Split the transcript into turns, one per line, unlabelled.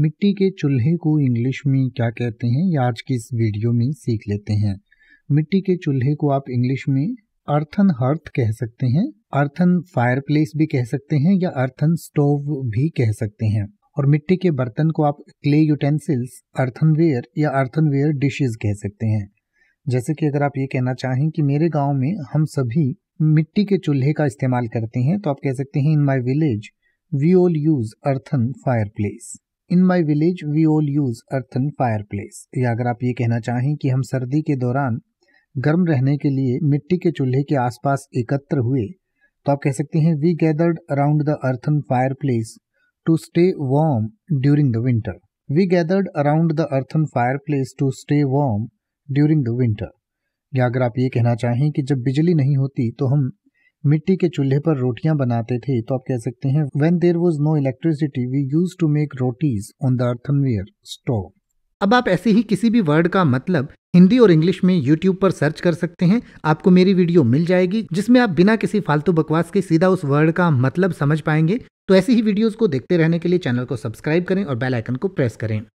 मिट्टी के चूल्हे को इंग्लिश में क्या कहते हैं ये आज की इस वीडियो में सीख लेते हैं मिट्टी के चूल्हे को आप इंग्लिश में अर्थन हर्थ कह सकते हैं अर्थन फायर प्लेस भी कह सकते हैं या अर्थन स्टोव भी कह सकते हैं और मिट्टी के बर्तन को आप क्ले यूटेंसिल्स अर्थनवेयर या अर्थनवेयर डिशेज कह सकते हैं जैसे कि अगर आप ये कहना चाहें कि मेरे गांव में हम सभी मिट्टी के चूल्हे का इस्तेमाल करते हैं तो आप कह सकते हैं in my village we all use earthen fireplace in my village we all use earthen fireplace या अगर आप ये कहना चाहें कि हम सर्दी के दौरान गर्म रहने के लिए मिट्टी के चूल्हे के आसपास एकत्र हुए तो आप कह सकते हैं we gathered around the earthen fireplace to stay warm during the winter we gathered around the earthen fireplace to stay warm during the winter या अगर आप ये कहना चाहें कि जब बिजली नहीं होती तो हम मिट्टी के चूल्हे पर रोटियां बनाते थे तो आप कह सकते हैं when there was no electricity we use to make rotis on the earthenware stove अब आप ऐसे ही किसी भी वर्ड का मतलब हिंदी और इंग्लिश में YouTube पर सर्च कर सकते हैं आपको मेरी वीडियो मिल जाएगी जिसमें आप बिना किसी फालतू बकवास के सीधा उस वर्ड का मतलब समझ पाएंगे तो ऐसी ही वीडियोस को देखते रहने के लिए चैनल को सब्सक्राइब करें और बेल आइकन को प्रेस करें